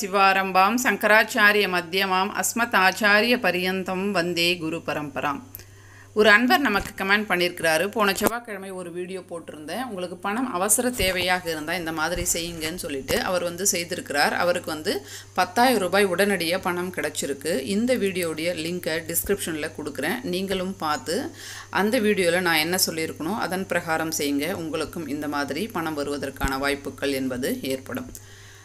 சிவாரம்பாம் சங்கராச்சாரிய அஸ்மத் ஆச்சாரிய பரியந்தம் வந்தே குரு பரம்பராம் ஒரு அன்பர் நமக்கு கமெண்ட் பண்ணியிருக்கிறாரு போன செவ்வாய்க்கிழமை ஒரு வீடியோ போட்டிருந்தேன் உங்களுக்கு பணம் அவசர தேவையாக இருந்தால் இந்த மாதிரி செய்யுங்கன்னு சொல்லிட்டு அவர் வந்து செய்திருக்கிறார் அவருக்கு வந்து பத்தாயிரம் ரூபாய் உடனடியாக பணம் கிடச்சிருக்கு இந்த வீடியோடைய லிங்க்கை டிஸ்கிரிப்ஷனில் கொடுக்குறேன் நீங்களும் பார்த்து அந்த வீடியோவில் நான் என்ன சொல்லியிருக்கணும் அதன் பிரகாரம் செய்யுங்க உங்களுக்கும் இந்த மாதிரி பணம் வருவதற்கான வாய்ப்புகள் என்பது ஏற்படும்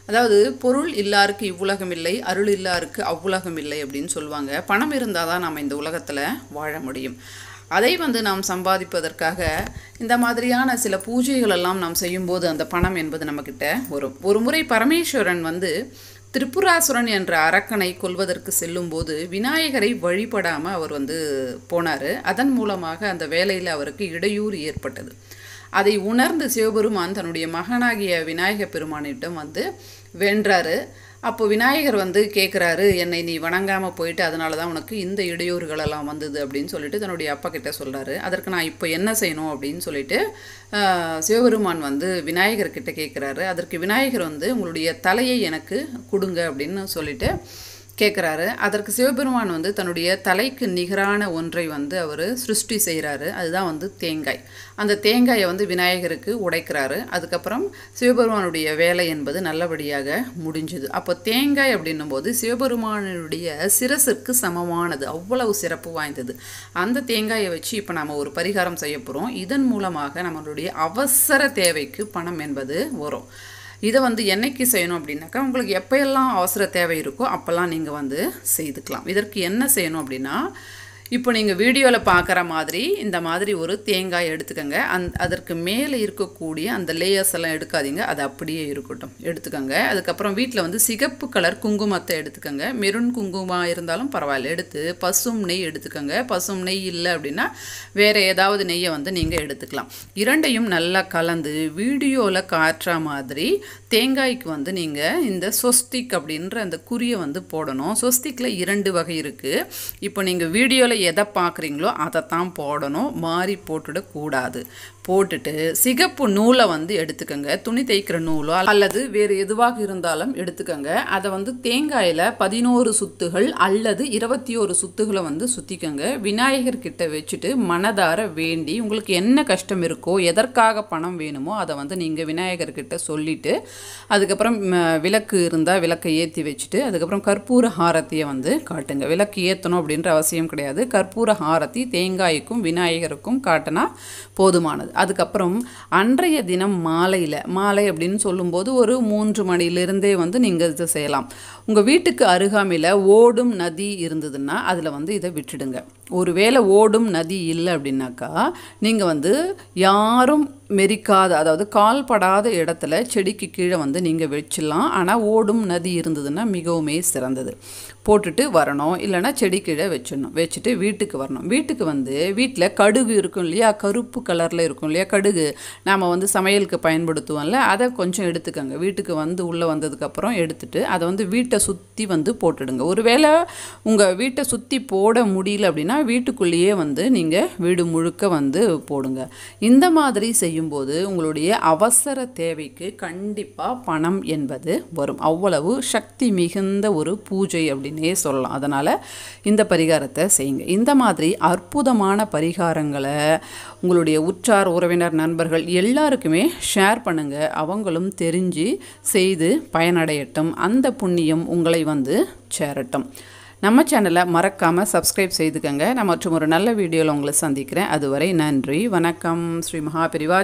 அதாவது பொருள் இல்லாருக்கு இவ்வுலகம் இல்லை அருள் இல்லாருக்கு அவ்வுலகம் இல்லை அப்படின்னு சொல்லுவாங்க பணம் இருந்தால் தான் நாம் இந்த உலகத்தில் வாழ முடியும் அதை வந்து நாம் சம்பாதிப்பதற்காக இந்த மாதிரியான சில பூஜைகளெல்லாம் நாம் செய்யும்போது அந்த பணம் என்பது நம்மக்கிட்ட வரும் ஒரு முறை பரமேஸ்வரன் வந்து திரிபுராசுரன் என்ற அரக்கனை கொள்வதற்கு செல்லும்போது விநாயகரை வழிபடாமல் அவர் வந்து போனார் அதன் மூலமாக அந்த வேலையில் அவருக்கு இடையூறு ஏற்பட்டது அதை உணர்ந்து சிவபெருமான் தன்னுடைய மகனாகிய விநாயக பெருமானிடம் வந்து வென்றாரு அப்போ விநாயகர் வந்து கேட்குறாரு என்னை நீ வணங்காமல் போயிட்டு அதனால தான் உனக்கு இந்த இடையூறுகளெல்லாம் வந்தது அப்படின்னு சொல்லிட்டு தன்னுடைய அப்பா கிட்ட சொல்கிறாரு அதற்கு நான் இப்போ என்ன செய்யணும் அப்படின்னு சொல்லிட்டு சிவபெருமான் வந்து விநாயகர்கிட்ட கேட்குறாரு அதற்கு விநாயகர் வந்து உங்களுடைய தலையை எனக்கு கொடுங்க அப்படின்னு சொல்லிட்டு கேட்குறாரு அதற்கு சிவபெருமான் வந்து தன்னுடைய தலைக்கு நிகரான ஒன்றை வந்து அவர் சிருஷ்டி செய்கிறாரு அதுதான் வந்து தேங்காய் அந்த தேங்காயை வந்து விநாயகருக்கு உடைக்கிறாரு அதுக்கப்புறம் சிவபெருமானுடைய வேலை என்பது நல்லபடியாக முடிஞ்சுது அப்போ தேங்காய் அப்படின்னும் போது சிவபெருமானுடைய சிரசிற்கு சமமானது அவ்வளவு சிறப்பு வாய்ந்தது அந்த தேங்காயை வச்சு இப்போ நாம் ஒரு பரிகாரம் செய்ய போகிறோம் இதன் மூலமாக நம்மளுடைய அவசர தேவைக்கு பணம் என்பது வரும் இதை வந்து என்னைக்கு செய்யணும் அப்படின்னாக்கா உங்களுக்கு எப்போயெல்லாம் அவசர தேவை இருக்கோ அப்போல்லாம் நீங்கள் வந்து செய்துக்கலாம் இதற்கு என்ன செய்யணும் அப்படின்னா இப்போ நீங்கள் வீடியோவில் பார்க்குற மாதிரி இந்த மாதிரி ஒரு தேங்காய் எடுத்துக்கோங்க அந் அதற்கு மேலே இருக்கக்கூடிய அந்த லேயர்ஸ் எல்லாம் எடுக்காதீங்க அது அப்படியே இருக்கட்டும் எடுத்துக்கோங்க அதுக்கப்புறம் வீட்டில் வந்து சிகப்பு கலர் குங்குமத்தை எடுத்துக்கோங்க மெருன் குங்குமம் இருந்தாலும் பரவாயில்ல எடுத்து பசும் நெய் எடுத்துக்கோங்க பசும் நெய் இல்லை அப்படின்னா வேறு ஏதாவது நெய்யை வந்து நீங்கள் எடுத்துக்கலாம் இரண்டையும் நல்லா கலந்து வீடியோவில் காட்டுற மாதிரி தேங்காய்க்கு வந்து நீங்கள் இந்த சொஸ்திக் அப்படின்ற அந்த குறியை வந்து போடணும் சொஸ்திக்கில் இரண்டு வகை இருக்குது இப்போ நீங்கள் வீடியோவில் எதை பார்க்குறீங்களோ அதை தான் போடணும் மாறி போட்டுடக்கூடாது போட்டுட்டு சிகப்பு நூலை வந்து எடுத்துக்கோங்க துணி தைக்கிற நூலோ அல்லது வேறு எதுவாக இருந்தாலும் எடுத்துக்கோங்க அதை வந்து தேங்காயில் பதினோரு சுத்துகள் அல்லது இருபத்தி ஒரு சுத்துகளை வந்து சுற்றிக்கோங்க விநாயகர் கிட்ட வச்சுட்டு மனதார வேண்டி உங்களுக்கு என்ன கஷ்டம் இருக்கோ எதற்காக பணம் வேணுமோ அதை வந்து நீங்கள் விநாயகர் கிட்ட சொல்லிவிட்டு அதுக்கப்புறம் விளக்கு இருந்தால் விளக்கை ஏற்றி வச்சுட்டு அதுக்கப்புறம் கற்பூர ஹாரத்தியை வந்து காட்டுங்க விளக்கு ஏற்றணும் அப்படின்ற அவசியம் கிடையாது கற்பூர ஹாரத்தி தேங்காய்க்கும் விநாயகருக்கும் காட்டினா போதுமானது அதுக்கப்புறம் அன்றைய தினம் மாலையில் மாலை அப்படின்னு சொல்லும்போது ஒரு மூன்று மணிலிருந்தே வந்து நீங்கள் இதை செய்யலாம் உங்கள் வீட்டுக்கு அருகாமையில் ஓடும் நதி இருந்ததுன்னா அதில் வந்து இதை விட்டுடுங்க ஒருவேளை ஓடும் நதி இல்லை அப்படின்னாக்கா நீங்கள் வந்து யாரும் மெரிக்காத அதாவது கால்படாத இடத்துல செடிக்கு கீழே வந்து நீங்கள் வச்சிடலாம் ஆனால் ஓடும் நதி இருந்ததுன்னா மிகவுமே சிறந்தது போட்டுட்டு வரணும் இல்லைனா செடி கீழே வச்சிடணும் வச்சுட்டு வீட்டுக்கு வரணும் வீட்டுக்கு வந்து வீட்டில் கடுகு இருக்கும் இல்லையா கருப்பு கலரில் இருக்கும் இல்லையா கடுகு நாம் வந்து சமையலுக்கு பயன்படுத்துவோம்ல அதை கொஞ்சம் எடுத்துக்கோங்க வீட்டுக்கு வந்து உள்ளே வந்ததுக்கப்புறம் எடுத்துகிட்டு அதை வந்து வீட்டை சுற்றி வந்து போட்டுடுங்க ஒருவேளை உங்கள் வீட்டை சுற்றி போட முடியல அப்படின்னா அப்படின்னா வீட்டுக்குள்ளேயே வந்து நீங்கள் வீடு முழுக்க வந்து போடுங்க இந்த மாதிரி செய்யும்போது உங்களுடைய அவசர தேவைக்கு கண்டிப்பாக பணம் என்பது வரும் அவ்வளவு சக்தி மிகுந்த ஒரு பூஜை அப்படின்னே சொல்லலாம் அதனால் இந்த பரிகாரத்தை செய்யுங்க இந்த மாதிரி அற்புதமான பரிகாரங்களை உங்களுடைய உற்றார் உறவினர் நண்பர்கள் எல்லாருக்குமே ஷேர் பண்ணுங்கள் அவங்களும் தெரிஞ்சு செய்து பயனடையட்டும் அந்த புண்ணியம் உங்களை வந்து சேரட்டும் நம்ம சேனலை மறக்காமல் சப்ஸ்கிரைப் செய்துக்கங்க நான் மற்றும் ஒரு நல்ல வீடியோவில் உங்களை சந்திக்கிறேன் அதுவரை நன்றி வணக்கம் ஸ்ரீ மகாபிரிவாஜ்